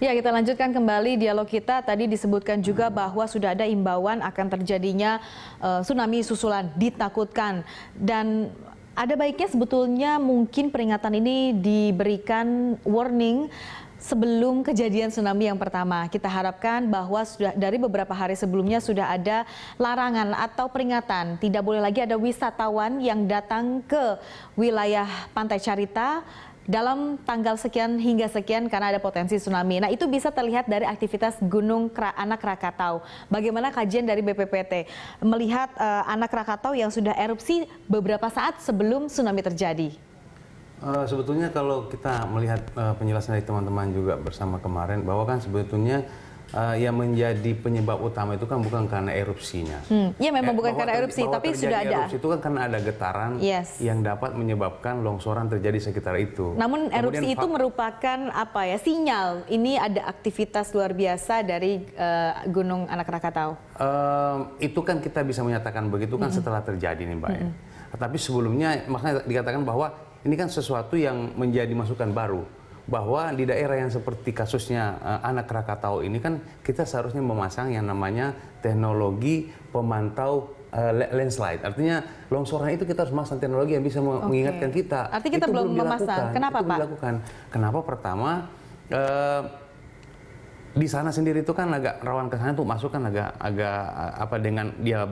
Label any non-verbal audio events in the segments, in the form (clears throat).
Ya, kita lanjutkan kembali dialog kita. Tadi disebutkan juga bahwa sudah ada imbauan akan terjadinya uh, tsunami susulan ditakutkan dan ada baiknya sebetulnya mungkin peringatan ini diberikan warning sebelum kejadian tsunami yang pertama. Kita harapkan bahwa sudah dari beberapa hari sebelumnya sudah ada larangan atau peringatan, tidak boleh lagi ada wisatawan yang datang ke wilayah Pantai Carita dalam tanggal sekian hingga sekian karena ada potensi tsunami. Nah itu bisa terlihat dari aktivitas Gunung Anak Rakatau. Bagaimana kajian dari BPPT melihat uh, anak Rakatau yang sudah erupsi beberapa saat sebelum tsunami terjadi? Uh, sebetulnya kalau kita melihat uh, penjelasan dari teman-teman juga bersama kemarin bahwa kan sebetulnya uh, yang menjadi penyebab utama itu kan bukan karena erupsinya. Hmm. Ya memang eh, bukan karena erupsi, tapi sudah ada. Erupsi itu kan karena ada getaran yes. yang dapat menyebabkan longsoran terjadi sekitar itu. Namun Kemudian erupsi itu merupakan apa ya sinyal ini ada aktivitas luar biasa dari uh, Gunung Anak Krakatau. Uh, eh, itu kan kita bisa menyatakan begitu kan mm -hmm. setelah terjadi nih Mbak. Mm -hmm. ya. Tapi sebelumnya makanya dikatakan bahwa ini kan sesuatu yang menjadi masukan baru bahwa di daerah yang seperti kasusnya uh, anak Krakatau ini kan kita seharusnya memasang yang namanya teknologi pemantau uh, landslide. Artinya longsoran itu kita harus memasang teknologi yang bisa okay. mengingatkan kita. Artinya kita itu belum memasang. Dilakukan. Kenapa, itu Pak? dilakukan. Kenapa pertama uh, di sana sendiri itu kan agak rawan ke sana tuh masuk kan agak agak apa dengan dia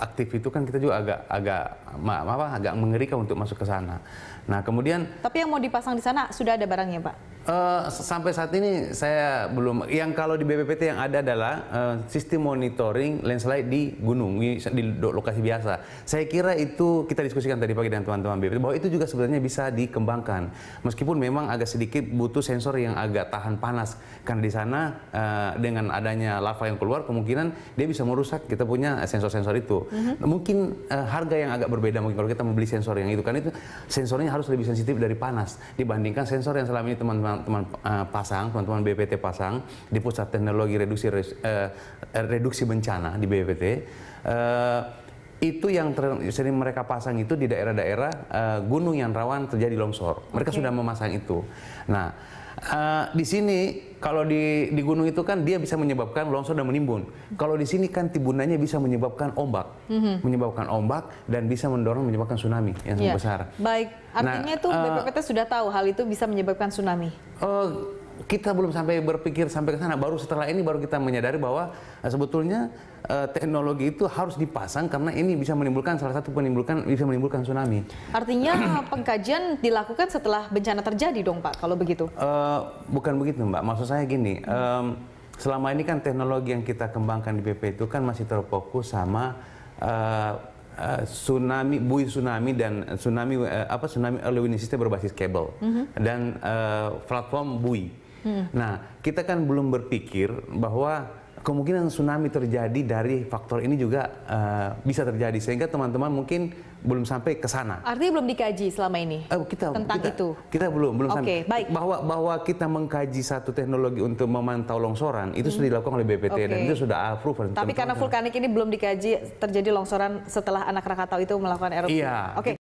aktif itu kan kita juga agak agak apa agak mengerikan untuk masuk ke sana. Nah, kemudian Tapi yang mau dipasang di sana sudah ada barangnya, Pak? Uh, sampai saat ini saya belum. Yang kalau di BPPT yang ada adalah uh, sistem monitoring landslide di gunung di, lokasi biasa. Saya kira itu kita diskusikan tadi pagi dengan teman-teman BPPT bahwa itu juga sebenarnya bisa dikembangkan. Meskipun memang agak sedikit butuh sensor yang agak tahan panas karena di sana uh, dengan adanya lava yang keluar kemungkinan dia bisa merusak kita punya sensor-sensor itu. Mhm. Mungkin uh, harga yang agak berbeda mungkin kalau kita membeli sensor yang itu kan itu sensornya harus lebih sensitif dari panas dibandingkan sensor yang selama ini teman-teman teman-teman uh, Pasang, teman-teman BPT Pasang di Pusat Teknologi Reduksi uh, Reduksi Bencana di BPT. Uh, eh, itu yang ter, sering mereka pasang itu di daerah-daerah uh, gunung yang rawan terjadi longsor. Mereka okay. sudah memasang itu. Nah, uh, di sini kalau di di gunung itu kan dia bisa menyebabkan longsor dan menimbun. Kalau di sini kan tibunannya bisa menyebabkan ombak, mm-hmm. menyebabkan ombak dan bisa mendorong menyebabkan tsunami yang yeah. besar. Baik, artinya nah, itu eh, BPPT uh, sudah tahu hal itu bisa menyebabkan tsunami. Uh, kita belum sampai berpikir sampai ke sana. Baru setelah ini baru kita menyadari bahwa eh, sebetulnya eh, teknologi itu harus dipasang karena ini bisa menimbulkan salah satu menimbulkan bisa menimbulkan tsunami. Artinya (clears throat) pengkajian dilakukan setelah bencana terjadi dong Pak kalau begitu? Uh, bukan begitu Mbak. Maksud saya gini. Um, selama ini kan teknologi yang kita kembangkan di BP itu kan masih terfokus sama uh, Eh, tsunami bui tsunami dan tsunami uh, apa tsunami early warning system berbasis kabel mm -hmm. dan uh, platform bui. Mm -hmm. Nah, kita kan belum berpikir bahwa kemungkinan tsunami terjadi dari faktor ini juga uh, bisa terjadi sehingga teman-teman mungkin belum sampai ke sana. Artinya belum dikaji selama ini. Eh, kita tentang kita, itu. Kita belum belum okay, sampai. Baik. Bahwa bahwa kita mengkaji satu teknologi untuk memantau longsoran itu hmm. sudah dilakukan oleh BPT okay. dan itu sudah approved. Tapi karena vulkanik ini belum dikaji terjadi longsoran setelah anak Krakatau itu melakukan erupsi. Iya. Oke. Okay.